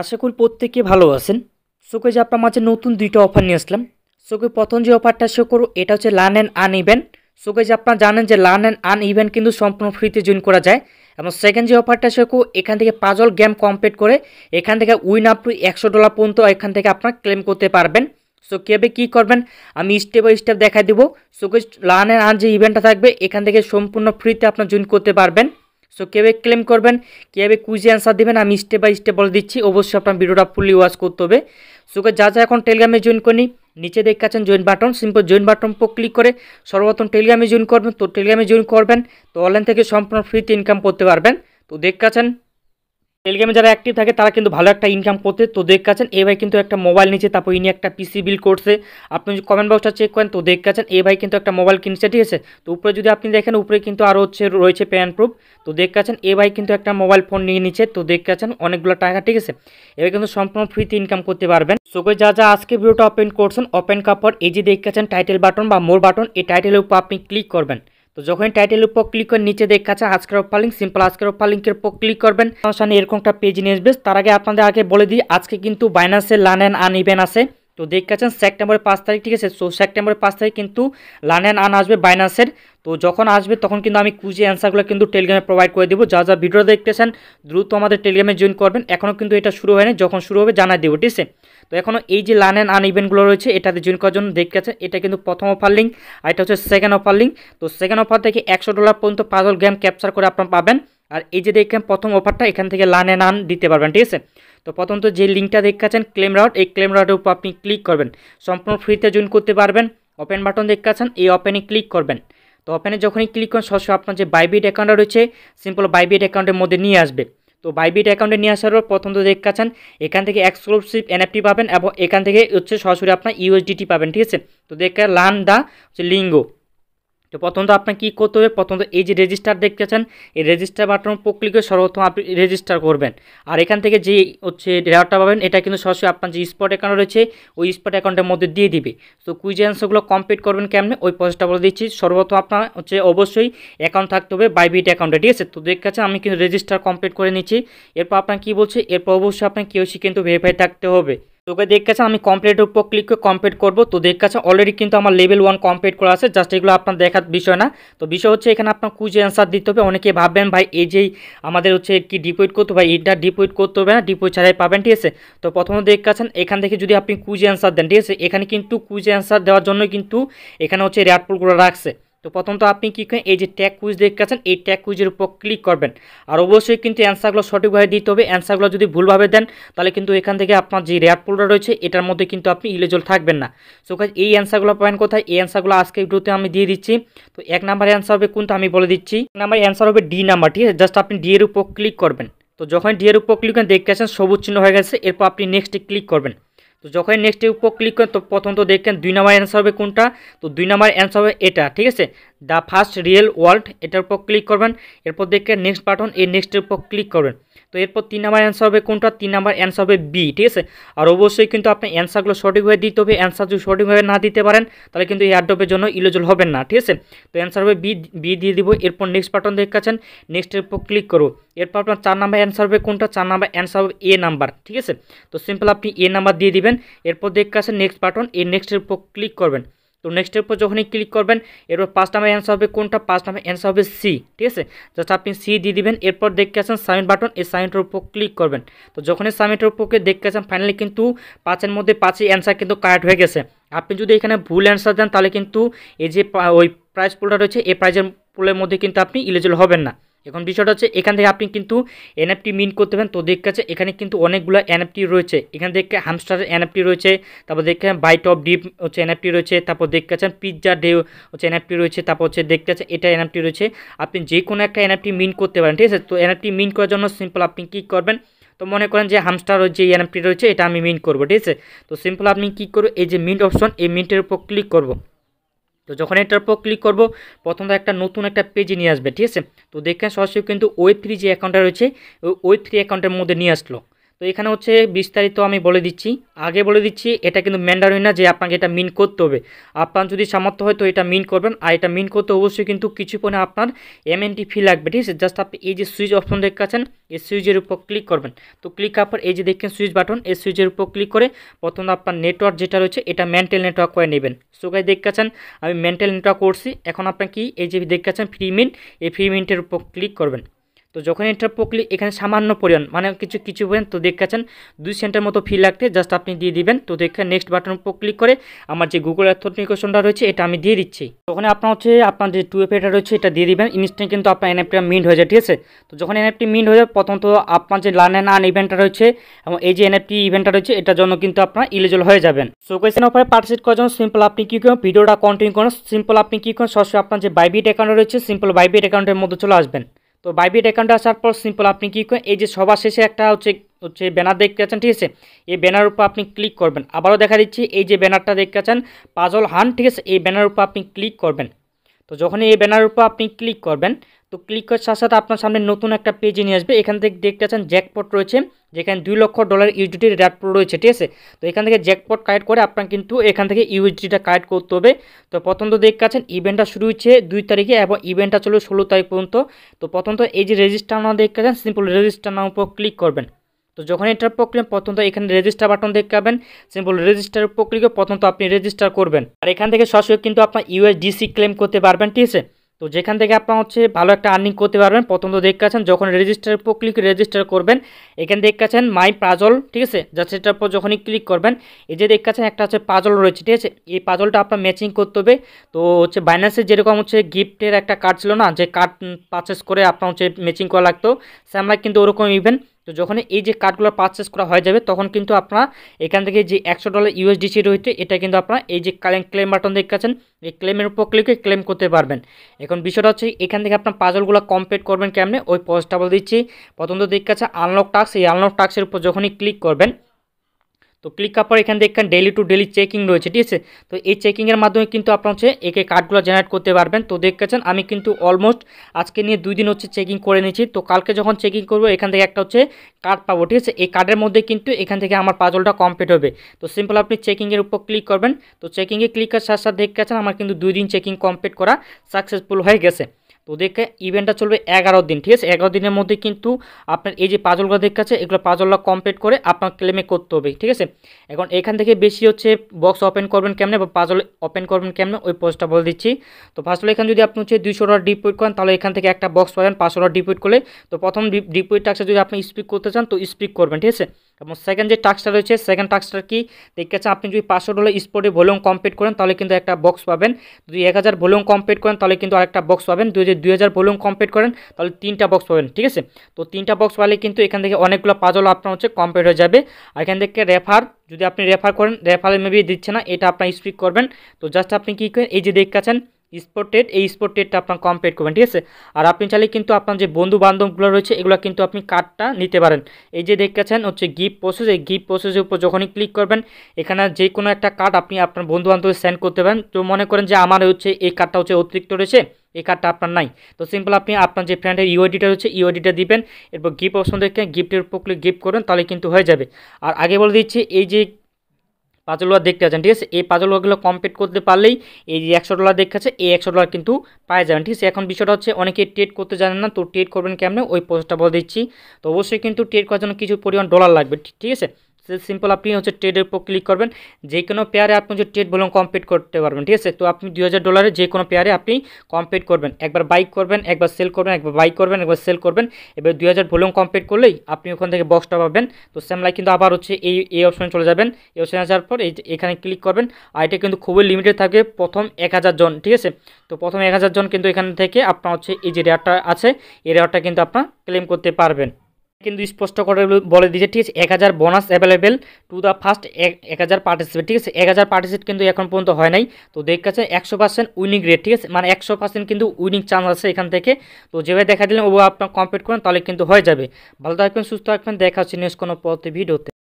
আশা করি প্রত্যেকে ভালো আছেন সোকে যে আপনার মাঝে নতুন দুইটা অফার নিয়ে আসলাম সোকে প্রথম যে অফারটা শো করো এটা হচ্ছে লার্ন অ্যান্ড আন ইভেন্ট সোকে যে আপনারা জানেন যে লার্ন অ্যান্ড আন ইভেন্ট কিন্তু সম্পূর্ণ ফ্রিতে জয়েন করা যায় এবং সেকেন্ড যে অফারটা শো করো এখান থেকে পাজল গেম কমপ্লিট করে এখান থেকে উইন আপ টু একশো ডলার পর্যন্ত এখান থেকে আপনার ক্লেম করতে পারবেন সো কীভাবে কী করবেন আমি স্টেপ বাই স্টেপ দেখাই দেবো সোকে লার্ন অ্যান্ড আন যে ইভেন্টটা থাকবে এখান থেকে সম্পূর্ণ ফ্রিতে আপনার জয়েন করতে পারবেন সো কেউ ক্লেম করবেন কীভাবে কুইজে অ্যান্সার দেবেন আমি স্টেপ বাই স্টেপ বলে দিচ্ছি অবশ্যই আপনার ভিডিওটা ফুললি ওয়াচ করতে হবে সো যা যা এখন টেলিগ্রামে জয়েন করি নিচে দেখাচ্ছেন join button simple join button উপর ক্লিক করে সর্বপ্রথম টেলিগ্রামে জয়েন করবেন তো টেলিগ্রামে জয়েন করবেন তো অনলাইন থেকে সম্পূর্ণ ফ্রিতে ইনকাম করতে পারবেন তো দেখাচ্ছেন টেলিগ্রামে গেমে যারা অ্যাক্টিভ থাকে তারা কিন্তু ভালো একটা ইনকাম করতে তো কাছেন এ ভাই কিন্তু একটা মোবাইল নিচ্ছে তারপর ইনি একটা পিসি বিল করছে আপনি যদি কমেন্ট বক্সটা চেক করেন তো দেখাচ্ছেন এ ভাই কিন্তু একটা মোবাইল কিনছে ঠিক আছে তো উপরে যদি আপনি দেখেন উপরে কিন্তু আরও হচ্ছে রয়েছে প্যান প্রুফ তো কাছেন এ ভাই কিন্তু একটা মোবাইল ফোন নিয়ে নিচ্ছে তো দেখাচ্ছেন অনেকগুলো টাকা ঠিক আছে এবার কিন্তু সম্পূর্ণ ফ্রিতে ইনকাম করতে পারবেন সোকে যা যা আজকে ভিডিওটা ওপেন করছেন ওপেন করার পর এই যে দেখাচ্ছেন টাইটেল বাটন বা মোর বাটন এই টাইটেলের উপর আপনি ক্লিক করবেন তো যখন টাইটেলের উপর ক্লিক করে নিচে দেখ কাছে আজকের অফার লিঙ্ক সিম্পল আজকের অফার লিঙ্কের উপর ক্লিক করবেন সামনে এরকম একটা পেজ নিয়ে আসবে তার আগে আপনাদের আগে বলে দিই আজকে কিন্তু বাইনাসের লার্ন অ্যান্ড আন ইভেন্ট আছে তো দেখতে পাচ্ছেন সেপ্টেম্বরের পাঁচ তারিখ ঠিক আছে সো সেপ্টেম্বরের পাঁচ তারিখ কিন্তু লান অ্যান্ড আন আসবে বাইনান্সের তো যখন আসবে তখন কিন্তু আমি কুজি অ্যান্সারগুলো কিন্তু টেলিগ্রামে প্রোভাইড করে দেবো যা যা ভিডিও দেখতেছেন দ্রুত আমাদের টেলিগ্রামে জয়েন করবেন এখনও কিন্তু এটা শুরু হয়নি যখন শুরু হবে জানা দেবো ঠিক আছে তো এখনও এই যে লান অ্যান্ড আন ইভেন্টগুলো রয়েছে এটাতে জয়েন করার জন্য দেখতে পাচ্ছেন এটা কিন্তু প্রথম অফার লিঙ্ক আর এটা হচ্ছে সেকেন্ড অফার লিঙ্ক তো সেকেন্ড অফার থেকে একশো ডলার পর্যন্ত পাজল গেম ক্যাপচার করে আপনারা পাবেন আর এই যে দেখবেন প্রথম অফারটা এখান থেকে লান অ্যান্ড আন দিতে পারবেন ঠিক আছে তো প্রথমত যে লিঙ্কটা দেখাচ্ছেন ক্লেম রাউট এই ক্লেম রাউটের উপর আপনি ক্লিক করবেন সম্পূর্ণ ফ্রিতে জয়েন করতে পারবেন ওপেন বাটন দেখাচ্ছেন এই ওপেনে ক্লিক করবেন তো ওপেনে যখনই ক্লিক করেন সরাসরি আপনার যে বাইবিট অ্যাকাউন্টটা রয়েছে সিম্পল বাইবিট অ্যাকাউন্টের মধ্যে নিয়ে আসবে তো বাইবিট অ্যাকাউন্টে নিয়ে আসার পর প্রথম তো দেখাচ্ছেন এখান থেকে এক্সক্লুসিভ এনএফটি পাবেন এবং এখান থেকে হচ্ছে সরাসরি আপনার ইউএসডিটি পাবেন ঠিক আছে তো দেখা লান দা হচ্ছে লিঙ্গো তো প্রথমত আপনার কী করতে হবে প্রথমত এই যে রেজিস্টার দেখতেছেন এই রেজিস্টার বাটন করে সর্বপ্রথম আপনি রেজিস্টার করবেন আর এখান থেকে যে হচ্ছে ডেটাটা পাবেন এটা কিন্তু সরাসরি আপনার যে স্পট অ্যাকাউন্ট রয়েছে ওই স্পট অ্যাকাউন্টের মধ্যে দিয়ে দিবে তো কুইজ অ্যান্সারগুলো কমপ্লিট করবেন কেমনে ওই প্রসেসটা বলে দিচ্ছি সর্বপ্রথম আপনার হচ্ছে অবশ্যই অ্যাকাউন্ট থাকতে হবে বাইবিট অ্যাকাউন্টে ঠিক আছে তো দেখতেছেন আমি কিন্তু রেজিস্টার কমপ্লিট করে নিচ্ছি এরপর আপনার কী বলছে এরপর অবশ্যই আপনার কেউ কিন্তু ভেরিফাই থাকতে হবে তোকে দেখ কাছে আমি কমপ্লিটের উপর ক্লিক করে কমপ্লিট করবো তো দেখ কাছে অলরেডি কিন্তু আমার লেভেল ওয়ান কমপ্লিট করা আছে জাস্ট এগুলো আপনার দেখার বিষয় না তো বিষয় হচ্ছে এখানে আপনার কুইজ অ্যান্সার দিতে হবে অনেকে ভাববেন ভাই এই যেই আমাদের হচ্ছে কি ডিপোজিট করতে ভাই এটা ডিপোজিট করতে হবে না ডিপোজিট ছাড়াই পাবেন ঠিক আছে তো প্রথমে দেখ কাছেন এখান থেকে যদি আপনি কুইজ অ্যান্সার দেন ঠিক আছে এখানে কিন্তু কুইজ অ্যান্সার দেওয়ার জন্য কিন্তু এখানে হচ্ছে র্যাড পুল রাখছে তো প্রথমত আপনি কী করেন এই যে ট্যাগ কুইজ দেখতে দেখতেছেন এই ট্যাগ কুইজের উপর ক্লিক করবেন আর অবশ্যই কিন্তু অ্যান্সারগুলো সঠিকভাবে দিতে হবে অ্যান্সারগুলো যদি ভুলভাবে দেন তাহলে কিন্তু এখান থেকে আপনার যে রেয়ার পোলটা রয়েছে এটার মধ্যে কিন্তু আপনি ইলিজল থাকবেন না সো কাজ এই অ্যান্সারগুলো পাবেন কোথায় এই অ্যান্সারগুলো আজকে ভিডিওতে আমি দিয়ে দিচ্ছি তো এক নাম্বার অ্যান্সার হবে কোনটা আমি বলে দিচ্ছি এক নাম্বার অ্যান্সার হবে ডি নাম্বার ঠিক আছে জাস্ট আপনি ডি এর উপর ক্লিক করবেন তো যখন ডি এর উপর ক্লিক করেন দেখতে সবুজ চিহ্ন হয়ে গেছে এরপর আপনি নেক্সটে ক্লিক করবেন তো যখন নেক্সটের উপর ক্লিক করেন তো প্রথম তো দেখেন দুই নাম্বার অ্যান্সার হবে কোনটা তো দুই নাম্বার অ্যান্সার হবে এটা ঠিক আছে দ্য ফার্স্ট রিয়েল ওয়ার্ল্ড এটার উপর ক্লিক করবেন এরপর দেখে নেক্সট বাটন এই নেক্সটের উপর ক্লিক করবেন তো এরপর তিন নাম্বার অ্যান্সার হবে কোনটা তিন নাম্বার অ্যান্সার হবে বি ঠিক আছে আর অবশ্যই কিন্তু আপনি অ্যান্সারগুলো সঠিকভাবে দিতে হবে অ্যান্সার যদি সঠিকভাবে না দিতে পারেন তাহলে কিন্তু এই অ্যাডপের জন্য ইলোজল হবেন না ঠিক আছে তো অ্যান্সার হবে বি বি দিয়ে দিব এরপর নেক্সট বাটন দেখাচ্ছেন নেক্সটের উপর ক্লিক করো এরপর আপনার চার নাম্বার অ্যান্সার হবে কোনটা চার নাম্বার অ্যান্সার হবে এ নাম্বার ঠিক আছে তো সিম্পল আপনি এ নাম্বার দিয়ে দিবেন এরপর দেখাচ্ছেন নেক্সট বাটন এই নেক্সটের উপর ক্লিক করবেন তো নেক্সটের উপর যখনই ক্লিক করবেন এরপর পাঁচ নাম্বার অ্যান্সার হবে কোনটা পাঁচ নাম্বার অ্যান্সার হবে সি ঠিক আছে জাস্ট আপনি সি দিয়ে দিবেন এরপর দেখতে আসেন সাবমিট বাটন এই সাবমিটের উপর ক্লিক করবেন তো যখনই সাবমিটের উপরকে দেখতে আসেন ফাইনালি কিন্তু পাঁচের মধ্যে পাঁচই অ্যান্সার কিন্তু কারেক্ট হয়ে গেছে আপনি যদি এখানে ভুল অ্যান্সার দেন তাহলে কিন্তু এই যে ওই প্রাইজ পুলটা রয়েছে এই প্রাইজের পুলের মধ্যে কিন্তু আপনি ইলিজিবল হবেন না এখন বিষয়টা হচ্ছে এখান থেকে আপনি কিন্তু এনএফটি মিন করতে পারেন তো দেখতে আছে এখানে কিন্তু অনেকগুলো এনএফটি রয়েছে এখান থেকে হামস্টারের এনএফটি রয়েছে তারপর দেখতে বাইট অফ ডিপ হচ্ছে এনএফটি রয়েছে তারপর দেখতে আছেন পিৎজা ডে হচ্ছে এনএফটি রয়েছে তারপর হচ্ছে দেখতে আছে এটা এনএফটি রয়েছে আপনি যে কোনো একটা এনএফটি মিন করতে পারেন ঠিক আছে তো এনএফটি মিন করার জন্য সিম্পল আপনি কী করবেন তো মনে করেন যে হামস্টার যে এনএফটি রয়েছে এটা আমি মিন করবো ঠিক আছে তো সিম্পল আপনি কী করবো এই যে মিন্ট অপশন এই মিন্টের উপর ক্লিক করবো তো যখন এটার উপর ক্লিক করবো প্রথমত একটা নতুন একটা পেজে নিয়ে আসবে ঠিক আছে তো দেখে সরাসরি কিন্তু ওয়েব থ্রি যে অ্যাকাউন্টটা রয়েছে ওই ওয়েব থ্রি অ্যাকাউন্টের মধ্যে নিয়ে আসলো তো এখানে হচ্ছে বিস্তারিত আমি বলে দিচ্ছি আগে বলে দিচ্ছি এটা কিন্তু ম্যান্ডারই না যে আপনাকে এটা মিন করতে হবে আপনার যদি সামর্থ্য হয় তো এটা মিন করবেন আর এটা মিন করতে অবশ্যই কিন্তু কিছু পরে আপনার এমএনটি ফি লাগবে ঠিক আছে জাস্ট আপনি এই যে সুইচ অপশন দেখাচ্ছেন এই সুইচের উপর ক্লিক করবেন তো ক্লিক করার পর এই যে দেখছেন সুইচ বাটন এই সুইচের উপর ক্লিক করে প্রথমে আপনার নেটওয়ার্ক যেটা রয়েছে এটা মেন্টাল নেটওয়ার্ক করে নেবেন সো গাই দেখাচ্ছেন আমি মেন্টাল নেটওয়ার্ক করছি এখন আপনার কি এই যে দেখাচ্ছেন ফ্রি মিন এই ফ্রি মিনটের উপর ক্লিক করবেন তো যখন এটা পকলি এখানে সামান্য পরিমাণ মানে কিছু কিছু পরিমাণ তো দেখাচ্ছেন দুই সেন্টের মতো ফি লাগতে জাস্ট আপনি দিয়ে দিবেন তো দেখে নেক্সট বাটন উপর ক্লিক করে আমার যে গুগল অ্যাথেন্টিকেশনটা রয়েছে এটা আমি দিয়ে দিচ্ছি তখন আপনার হচ্ছে আপনার যে টু এটা রয়েছে এটা দিয়ে দিবেন ইনস্ট্যান্ট কিন্তু আপনার এনএফটিটা মিন্ট হয়ে যায় ঠিক আছে তো যখন এনএফটি মিন্ট হয়ে যায় প্রথমত আপনার যে লার্ন অ্যান্ড আর্ন ইভেন্টটা রয়েছে এবং এই যে এনএফটি ইভেন্টটা রয়েছে এটার জন্য কিন্তু আপনার ইলিজিবল হয়ে যাবেন সো কোয়েশন অফারে পার্টিসিপেট করার জন্য সিম্পল আপনি কী করুন ভিডিওটা কন্টিনিউ করুন সিম্পল আপনি কী করুন সরাসরি আপনার যে বাইবিট অ্যাকাউন্ট রয়েছে সিম্পল বাইবিট অ্যাকাউন্টের মধ্যে চলে আসবেন তো বাইবিট অ্যাকাউন্টে আসার পর সিম্পল আপনি কী করেন এই যে সবার শেষে একটা হচ্ছে হচ্ছে ব্যানার দেখতে পাচ্ছেন ঠিক আছে এই ব্যানার উপর আপনি ক্লিক করবেন আবারও দেখা দিচ্ছি এই যে ব্যানারটা দেখতে পাচ্ছেন পাজল হান ঠিক আছে এই ব্যানার উপর আপনি ক্লিক করবেন তো যখনই এই ব্যানার উপর আপনি ক্লিক করবেন তো ক্লিক করার সাথে সাথে আপনার সামনে নতুন একটা পেজে নিয়ে আসবে এখান থেকে দেখতে পাচ্ছেন জ্যাকপট রয়েছে যেখানে দুই লক্ষ ডলার ইউজিটির র্যাপ রয়েছে ঠিক আছে তো এখান থেকে জ্যাকপট কালেক্ট করে আপনার কিন্তু এখান থেকে ইউএসডিটা কালেক্ট করতে হবে তো প্রথম তো দেখতে পাচ্ছেন ইভেন্টটা শুরু হয়েছে দুই তারিখে এবং ইভেন্টটা চলবে ষোলো তারিখ পর্যন্ত তো প্রথম তো এই যে রেজিস্টার নাম দেখতে পাচ্ছেন সিম্পল রেজিস্টার নাম উপর ক্লিক করবেন তো যখন এটার উপর ক্লিক প্রথম তো এখানে রেজিস্টার বাটন দেখতে পাবেন সিম্পল রেজিস্টার উপর ক্লিক প্রথম তো আপনি রেজিস্টার করবেন আর এখান থেকে সরাসরি কিন্তু আপনার ইউএসডিসি ক্লেম করতে পারবেন ঠিক আছে তো যেখান থেকে আপনার হচ্ছে ভালো একটা আর্নিং করতে পারবেন প্রথম তো দেখতেছেন যখন রেজিস্টার উপর ক্লিক রেজিস্টার করবেন এখানে কাছেন মাই পাজল ঠিক আছে জাস্ট সেটার উপর যখনই ক্লিক করবেন এই যে কাছেন একটা হচ্ছে পাজল রয়েছে ঠিক আছে এই পাজলটা আপনার ম্যাচিং করতে হবে তো হচ্ছে বাইন্যান্সের যেরকম হচ্ছে গিফটের একটা কার্ড ছিল না যে কার্ড পারচেস করে আপনার হচ্ছে ম্যাচিং করা লাগতো সে আমরা কিন্তু ওরকম ইভেন্ট তো যখন এই যে কার্ডগুলো পারচেস করা হয়ে যাবে তখন কিন্তু আপনারা এখান থেকে যে একশো ডলার ইউএসডিসি রয়েছে এটা কিন্তু আপনারা এই যে ক্লেম বাটন দেখাচ্ছেন এই ক্লেমের উপর ক্লিকে ক্লেম করতে পারবেন এখন বিষয়টা হচ্ছে এখান থেকে আপনার পাজলগুলো কমপ্লিট করবেন কেমনে ওই পজটা বলে দিচ্ছি প্রথমত দেখাচ্ছে আনলক টাক্স এই আনলক টাক্সের উপর যখনই ক্লিক করবেন তো ক্লিক করার পর এখান থেকে এখানে ডেলি টু ডেলি চেকিং রয়েছে ঠিক আছে তো এই চেকিংয়ের মাধ্যমে কিন্তু আপনার হচ্ছে একে কার্ডগুলো জেনারেট করতে পারবেন তো দেখেছেন আমি কিন্তু অলমোস্ট আজকে নিয়ে দুই দিন হচ্ছে চেকিং করে নিয়েছি তো কালকে যখন চেকিং করবো এখান থেকে একটা হচ্ছে কার্ড পাবো ঠিক আছে এই কার্ডের মধ্যে কিন্তু এখান থেকে আমার পাজলটা কমপ্লিট হবে তো সিম্পল আপনি চেকিংয়ের উপর ক্লিক করবেন তো চেকিংয়ে ক্লিক করার সাথে সাথে দেখেছেন আমার কিন্তু দুই দিন চেকিং কমপ্লিট করা সাকসেসফুল হয়ে গেছে তো দেখে ইভেন্টটা চলবে এগারো দিন ঠিক আছে এগারো দিনের মধ্যে কিন্তু আপনার এই যে পাজলগুলো দেখাচ্ছে এগুলো পাজলগুলো কমপ্লিট করে আপনার ক্লেমে করতে হবে ঠিক আছে এখন এখান থেকে বেশি হচ্ছে বক্স ওপেন করবেন কেমনে বা পাজল ওপেন করবেন কেমনে ওই পোস্টটা বলে দিচ্ছি তো ফার্স্ট এখানে যদি আপনি হচ্ছে দুইশো ডলার ডিপোজিট করেন তাহলে এখান থেকে একটা বক্স পাবেন পাঁচশো ডলার ডিপোজিট করলে তো প্রথম ডিপোজিট টাক্সটা যদি আপনি স্পিক করতে চান তো স্পিক করবেন ঠিক আছে এবং সেকেন্ড যে টাক্সটা রয়েছে সেকেন্ড টাক্সটার কি দেখতে আপনি যদি পাঁচশো ডলার স্পোর্টে ভলিউম কমপ্লিট করেন তাহলে কিন্তু একটা বক্স পাবেন যদি এক হাজার ভলিউম কমপ্লিট করেন তাহলে কিন্তু আরেকটা বক্স পাবেন দুই যদি দুই হাজার ভলিউম কমপ্লিট করেন তাহলে তিনটা বক্স পাবেন ঠিক আছে তো তিনটা বক্স পালে কিন্তু এখান থেকে অনেকগুলো পাজল আপনার হচ্ছে কমপ্লিট হয়ে যাবে আর এখান থেকে রেফার যদি আপনি রেফার করেন রেফারে মেবি দিচ্ছে না এটা আপনার স্পিক করবেন তো জাস্ট আপনি কী করেন এই যে দেখতেছেন স্পোর্ট টেট এই স্পোর্ট টেটটা আপনার কমপ্লিট করবেন ঠিক আছে আর আপনি চাইলে কিন্তু আপনার যে বন্ধু বান্ধবগুলো রয়েছে এগুলো কিন্তু আপনি কার্ডটা নিতে পারেন এই যে দেখতেছেন হচ্ছে গিফট প্রসেস এই গিফট প্রসেসের উপর যখনই ক্লিক করবেন এখানে যে কোনো একটা কার্ড আপনি আপনার বন্ধু বান্ধবের সেন্ড করতে পারেন তো মনে করেন যে আমার হচ্ছে এই কার্ডটা হচ্ছে অতিরিক্ত রয়েছে এই কার্ডটা আপনার নাই তো সিম্পল আপনি আপনার যে ফ্রেন্ডের ইউআইডিটা e রয়েছে ইউআইডিটা e দিবেন এরপর গিফট অপশন দেখেন গিফটের উপর ক্লিক গিফট করবেন তাহলে কিন্তু হয়ে যাবে আর আগে বলে দিচ্ছি এই যে পাঁচল ডলার দেখতে আছেন ঠিক আছে এই পাঁচশো ডলারগুলো কমপ্লিট করতে পারলেই এই যে একশো ডলার দেখতে আছে এই একশো ডলার কিন্তু পাওয়া যাবেন ঠিক আছে এখন বিষয়টা হচ্ছে অনেকে ট্রেড করতে জানেন না তো ট্রেড করবেন কেমনে ওই পোস্টটা বলে দিচ্ছি তো অবশ্যই কিন্তু ট্রেড করার জন্য কিছু পরিমাণ ডলার লাগবে ঠিক আছে সিম্পল আপনি হচ্ছে ট্রেডের উপর ক্লিক করবেন যে কোনো পেয়ারে আপনি হচ্ছে ট্রেড বলুন কমপ্লিট করতে পারবেন ঠিক আছে তো আপনি দুই হাজার ডলারে যে কোনো পেয়ারে আপনি কমপ্লিট করবেন একবার বাইক করবেন একবার সেল করবেন একবার বাইক করবেন একবার সেল করবেন এবার দুই হাজার ভলিউম কমপ্লিট করলেই আপনি ওখান থেকে বক্সটা পাবেন তো স্যামলাই কিন্তু আবার হচ্ছে এই এই অপশনে চলে যাবেন এই অপশনে আসার পর এই এখানে ক্লিক করবেন আর এটা কিন্তু খুবই লিমিটেড থাকে প্রথম এক হাজার জন ঠিক আছে তো প্রথম এক হাজার জন কিন্তু এখান থেকে আপনার হচ্ছে এই যে রেয়ারটা আছে এই রেয়ারটা কিন্তু আপনার ক্লেম করতে পারবেন কিন্তু স্পষ্ট করে বলে দিয়েছে ঠিক আছে এক হাজার bonus available to the first এক হাজার পার্টিসিপেট ঠিক আছে এক হাজার পার্টিসিপেট কিন্তু এখন পর্যন্ত হয় নাই তো দেখাচ্ছে একশো পার্সেন্ট উইনিং রেট ঠিক আছে মানে একশো পার্সেন্ট কিন্তু উইনিং চান্স আছে এখান থেকে তো যেভাবে দেখা দিলেন ও আপনার কমপ্লিট করেন তাহলে কিন্তু হয়ে যাবে ভালো থাকবেন সুস্থ থাকবেন দেখা হচ্ছে নিউজ কোনো পথে ভিডিওতে